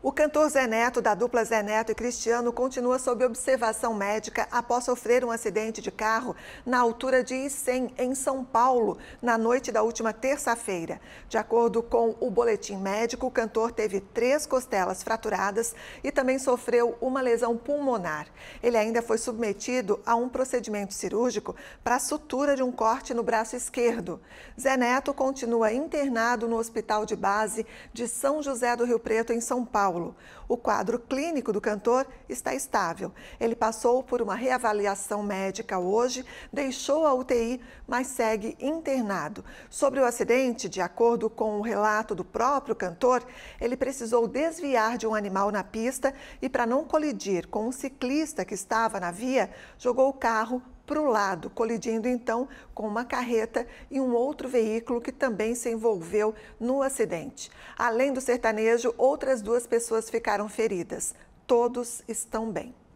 O cantor Zé Neto, da dupla Zé Neto e Cristiano, continua sob observação médica após sofrer um acidente de carro na altura de Icém, em São Paulo, na noite da última terça-feira. De acordo com o boletim médico, o cantor teve três costelas fraturadas e também sofreu uma lesão pulmonar. Ele ainda foi submetido a um procedimento cirúrgico para a sutura de um corte no braço esquerdo. Zé Neto continua internado no Hospital de Base de São José do Rio Preto, em São Paulo. Paulo. O quadro clínico do cantor está estável. Ele passou por uma reavaliação médica hoje, deixou a UTI, mas segue internado. Sobre o acidente, de acordo com o relato do próprio cantor, ele precisou desviar de um animal na pista e, para não colidir com um ciclista que estava na via, jogou o carro para o lado, colidindo então com uma carreta e um outro veículo que também se envolveu no acidente. Além do sertanejo, outras duas pessoas ficaram feridas. Todos estão bem.